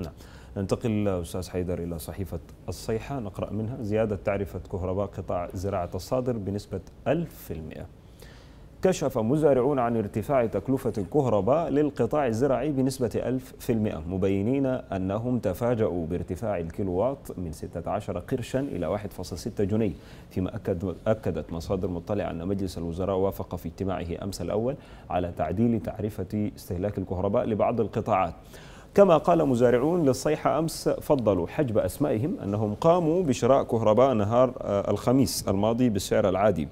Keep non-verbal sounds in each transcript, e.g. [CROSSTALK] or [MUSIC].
نعم ننتقل أستاذ حيدر إلى صحيفة الصيحة نقرأ منها زيادة تعرفة كهرباء قطاع زراعة الصادر بنسبة 1000% كشف مزارعون عن ارتفاع تكلفة الكهرباء للقطاع الزراعي بنسبة 1000% مبينين أنهم تفاجؤوا بارتفاع الكيلووات من 16 قرشا إلى 1.6 جنيه فيما أكد أكدت مصادر مطلعة أن مجلس الوزراء وافق في اجتماعه أمس الأول على تعديل تعرفة استهلاك الكهرباء لبعض القطاعات كما قال مزارعون للصيحة أمس فضلوا حجب أسمائهم أنهم قاموا بشراء كهرباء نهار آه، الخميس الماضي بالسعر العادي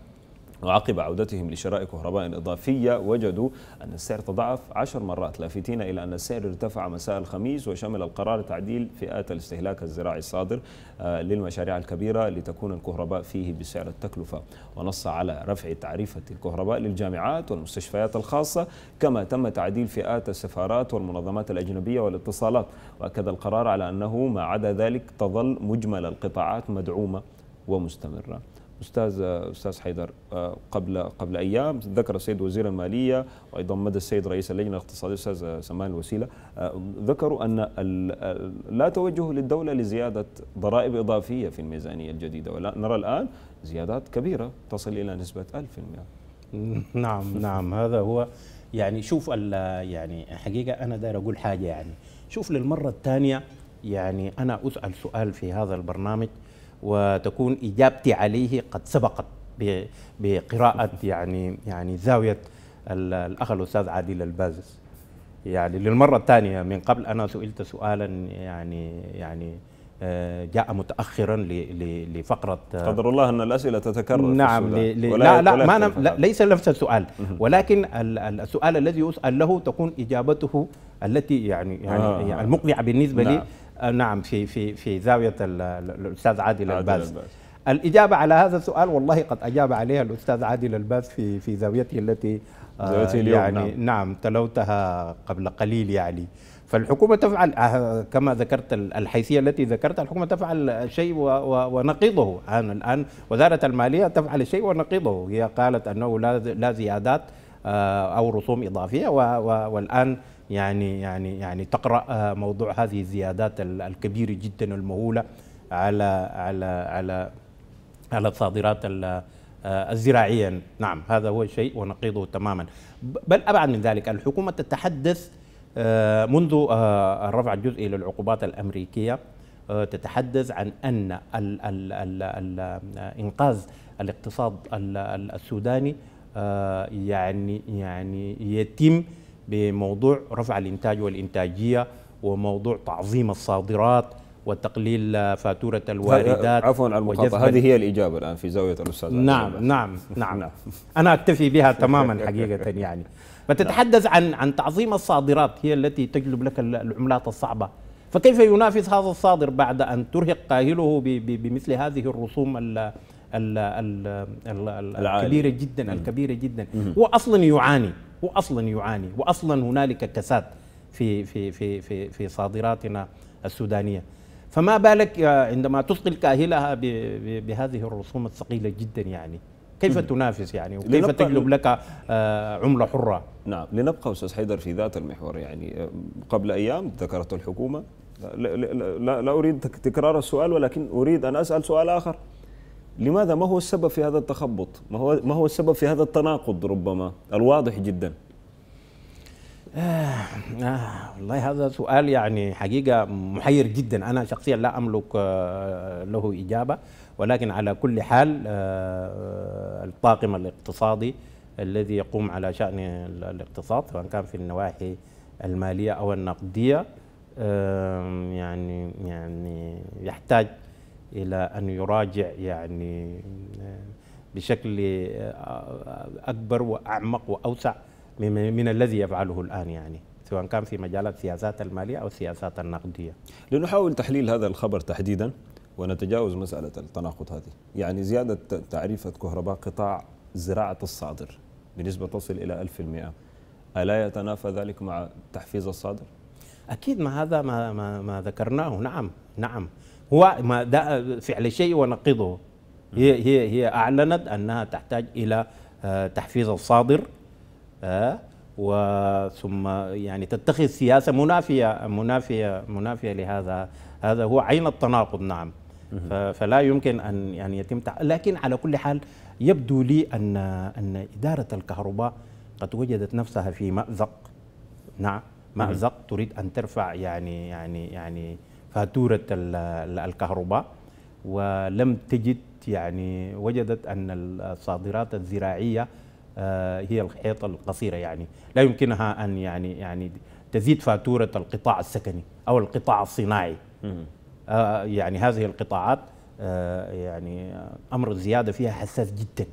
وعقب عودتهم لشراء كهرباء إضافية وجدوا أن السعر تضاعف عشر مرات لافتين إلى أن السعر ارتفع مساء الخميس وشمل القرار تعديل فئات الاستهلاك الزراعي الصادر آه، للمشاريع الكبيرة لتكون الكهرباء فيه بسعر التكلفة ونص على رفع تعريفة الكهرباء للجامعات والمستشفيات الخاصة كما تم تعديل فئات السفارات والمنظمات الأجنبية والاتصالات وأكد القرار على أنه ما عدا ذلك تظل مجمل القطاعات مدعومة ومستمرة استاذ استاذ حيدر آه، قبل قبل ايام ذكر السيد وزير الماليه وايضا مدى السيد رئيس اللجنه الاقتصاديه استاذ آه، سمان الوسيله آه، ذكروا ان لا توجه للدوله لزياده ضرائب اضافيه في الميزانيه الجديده ولا نرى الان زيادات كبيره تصل الى نسبه 1000% [LAUGHS] نعم نعم هذا هو يعني شوف يعني حقيقه انا داير اقول حاجه يعني شوف للمره الثانيه يعني انا اسال سؤال في هذا البرنامج وتكون اجابتي عليه قد سبقت بقراءه يعني يعني زاويه الاخ الاستاذ عادل البازس يعني للمره الثانيه من قبل انا سئلت سؤالا يعني يعني آه، جاء متاخرا لفقره آه، قدر الله ان الاسئله تتكرر نعم في لا لا لا, ما أنا لا ليس نفس السؤال ولكن السؤال الذي يسال له تكون اجابته التي يعني يعني آه المقنعه بالنسبه نعم. لي آه، نعم في في في زاويه الاستاذ عادل الباز الاجابه على هذا السؤال والله قد اجاب عليها الاستاذ عادل الباز في في زاويته التي آه، زاويته اليوم يعني نعم. نعم تلوتها قبل قليل يعني فالحكومة تفعل آه، كما ذكرت الحيثية التي ذكرتها الحكومة تفعل شيء ونقيضه الآن الآن وزارة المالية تفعل شيء ونقيضه هي قالت أنه لا زيادات أو رسوم إضافية والآن يعني يعني يعني تقرا آه، موضوع هذه الزيادات الكبيره جدا المهوله على على على على الصادرات آه، الزراعيه نعم هذا هو شيء ونقيضه تماما بل ابعد من ذلك الحكومه تتحدث آه، منذ الرفع الجزئي للعقوبات الامريكيه تتحدث عن ان ال انقاذ الاقتصاد السوداني يعني يعني يتم بموضوع رفع الانتاج والانتاجيه وموضوع تعظيم الصادرات وتقليل فاتوره الواردات عفوا على المقاطعه هذه هي الاجابه الان في زاويه الاستاذ نعم،, نعم نعم نعم انا اكتفي بها [LAUGHS] تماما حقيقه يعني فتتحدث عن عن تعظيم الصادرات هي التي تجلب لك العملات الصعبه فكيف ينافس هذا الصادر بعد ان ترهق قاهله بمثل هذه الرسوم ال ال ال الكبيره جدا الكبيره جدا هو اصلا يعاني هو اصلا يعاني واصلا هنالك كساد في في في في في صادراتنا السودانيه فما بالك عندما تثقل كاهلها بهذه الرسوم الثقيله جدا يعني كيف تنافس يعني وكيف تجلب لك آه، عمله حره نعم لنبقى استاذ حيدر في ذات المحور يعني آه، قبل ايام ذكرت الحكومه لا, لا, لا, لا اريد تكرار السؤال ولكن اريد ان اسال سؤال اخر لماذا ما هو السبب في هذا التخبط ما هو ما هو السبب في هذا التناقض ربما الواضح جدا آه آه والله هذا سؤال يعني حقيقة محير جدا أنا شخصيا لا أملك آه له إجابة ولكن على كل حال آه الطاقم الاقتصادي الذي يقوم على شأن الاقتصاد سواء كان في النواحي المالية أو النقدية آه يعني يعني يحتاج الى ان يراجع يعني بشكل آه، اكبر واعمق واوسع من الذي يفعله الان يعني سواء كان في مجالات السياسات الماليه او السياسات النقديه. لنحاول تحليل هذا الخبر تحديدا ونتجاوز مساله التناقض هذه، يعني زياده تعريفه كهرباء قطاع زراعه الصادر بنسبه تصل الى 1000% الا يتنافى ذلك مع تحفيز الصادر؟ اكيد ما هذا ما ما, ما ذكرناه نعم نعم هو ما ده فعل شيء ونقضه هي نعم. هي هي اعلنت انها تحتاج الى آه، تحفيز الصادر آه، وثم يعني تتخذ سياسه منافيه منافيه منافيه لهذا هذا هو عين التناقض نعم فلا يمكن ان يعني يتم لكن على كل حال يبدو لي ان ان اداره الكهرباء قد وجدت نفسها في مازق نعم مازق تريد ان ترفع يعني يعني يعني فاتورة الكهرباء ولم تجد يعني وجدت أن الصادرات الزراعية آه، هي الحيطة القصيرة يعني لا يمكنها أن يعني يعني تزيد فاتورة القطاع السكني أو القطاع الصناعي آه، يعني هذه القطاعات آه، يعني أمر الزيادة فيها حساس جدا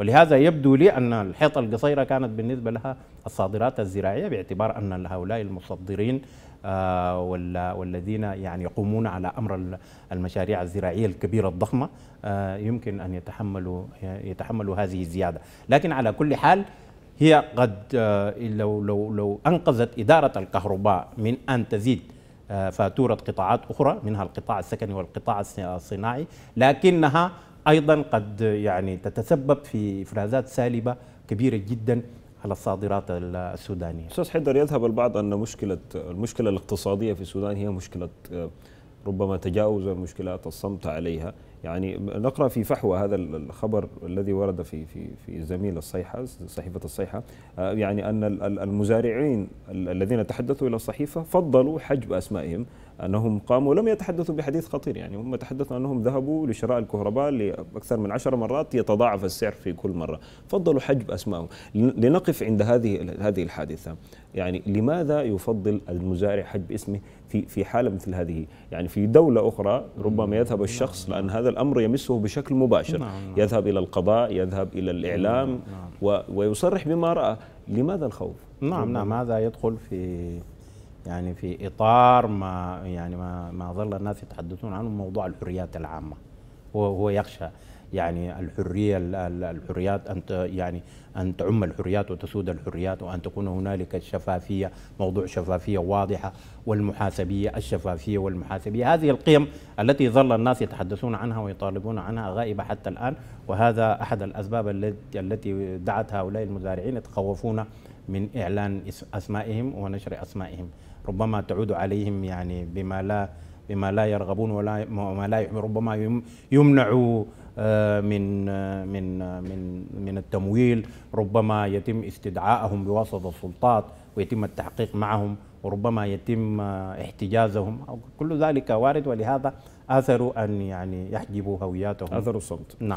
ولهذا يبدو لي أن الحيطة القصيرة كانت بالنسبة لها الصادرات الزراعية باعتبار أن هؤلاء المصدرين آه، والذين يعني يقومون على امر المشاريع الزراعيه الكبيره الضخمه آه، يمكن ان يتحملوا يتحملوا هذه الزياده، لكن على كل حال هي قد آه، لو لو لو انقذت اداره الكهرباء من ان تزيد فاتوره قطاعات اخرى منها القطاع السكني والقطاع الصناعي، لكنها ايضا قد يعني تتسبب في افرازات سالبه كبيره جدا على الصادرات السودانيه. استاذ حيدر يذهب البعض ان مشكله المشكله الاقتصاديه في السودان هي مشكله آه، ربما تجاوز المشكلات الصمت عليها، يعني نقرا في فحوى هذا الخبر الذي ورد في في في زميل الصيحه صحيفه الصيحه آه، يعني ان المزارعين الذين تحدثوا الى الصحيفه فضلوا حجب اسمائهم انهم قاموا لم يتحدثوا بحديث خطير يعني هم تحدثوا انهم ذهبوا لشراء الكهرباء لاكثر من عشر مرات يتضاعف السعر في كل مره، فضلوا حجب اسمائهم، لنقف عند هذه هذه الحادثه، يعني لماذا يفضل المزارع حجب اسمه في في حاله مثل هذه؟ يعني في دوله اخرى ربما يذهب الشخص لان هذا الامر يمسه بشكل مباشر، نعم، نعم. يذهب الى القضاء، يذهب الى الاعلام نعم، ويصرح بما راى، لماذا الخوف؟ نعم نعم هذا يدخل في يعني في اطار ما يعني ما, ما ظل الناس يتحدثون عنه موضوع الحريات العامه هو هو يخشى يعني الحريه الحريات ان يعني ان تعم الحريات وتسود الحريات وان تكون هنالك الشفافيه موضوع شفافيه واضحه والمحاسبيه الشفافيه والمحاسبيه هذه القيم التي ظل الناس يتحدثون عنها ويطالبون عنها غائبه حتى الان وهذا احد الاسباب التي دعت هؤلاء المزارعين يتخوفون من اعلان اسمائهم ونشر اسمائهم ربما تعود عليهم يعني بما لا بما لا يرغبون ولا ما لا ربما يمنعوا آه، من آه، من آه، من من التمويل ربما يتم استدعائهم بواسطه السلطات ويتم التحقيق معهم وربما يتم احتجازهم كل ذلك وارد ولهذا اثروا ان يعني يحجبوا هوياتهم اثروا الصمت نعم